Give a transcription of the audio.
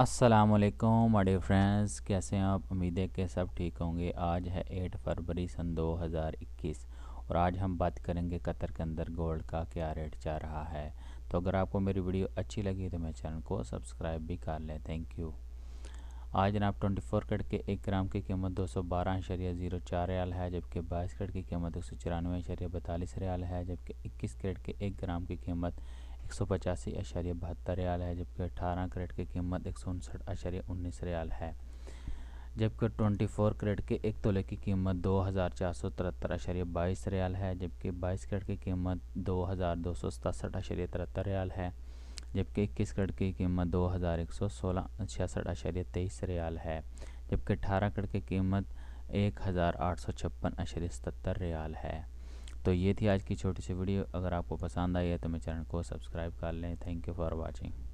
अस्सलाम वालेकुम my friends कैसे हैं आप उम्मीद है कि सब ठीक होंगे आज है 8 फरवरी सन 2021 और आज हम बात करेंगे कतर के अंदर गोल्ड का क्या रेट जा रहा है तो अगर आपको मेरी वीडियो अच्छी लगी तो मेरे चैनल को सब्सक्राइब भी कर लें थैंक यू आज ट्वेंटी 24 कट के एक ग्राम की कीमत दो सौ बारह शरिया ज़ीरो चार रियाल है जबकि बाईस कट की कीमत एक सौ चौरानवे शरिया बतालीस रियाल है जबकि इक्कीस कट के एक ग्राम की कीमत एक सौ पचासी अशार्य बहत्तर रियाल है जबकि अठारह करेट की कीमत एक सौ उनसठ अशार्य उन्नीस रियाल है जबकि ट्वेंटी फोर करेट के एक तोले की कीमत दो हज़ार चार सौ तिहत्तर अशरिया बाईस रियाल है जबकि बाईस करेट की कीमत दो हज़ार दो सौ सतासठ अशरिया तिहत्तर रियाल है जबकि इक्कीस करेट की कीमत दो हज़ार एक सौ सोलह छियासठ अशरिया तेईस रियाल है जबकि अठारह करेट की कीमत एक हज़ार आठ सौ छप्पन अशरिया सतर रियाल है तो ये थी आज की छोटी सी वीडियो अगर आपको पसंद आई है तो मेरे चैनल को सब्सक्राइब कर लें थैंक यू फॉर वॉचिंग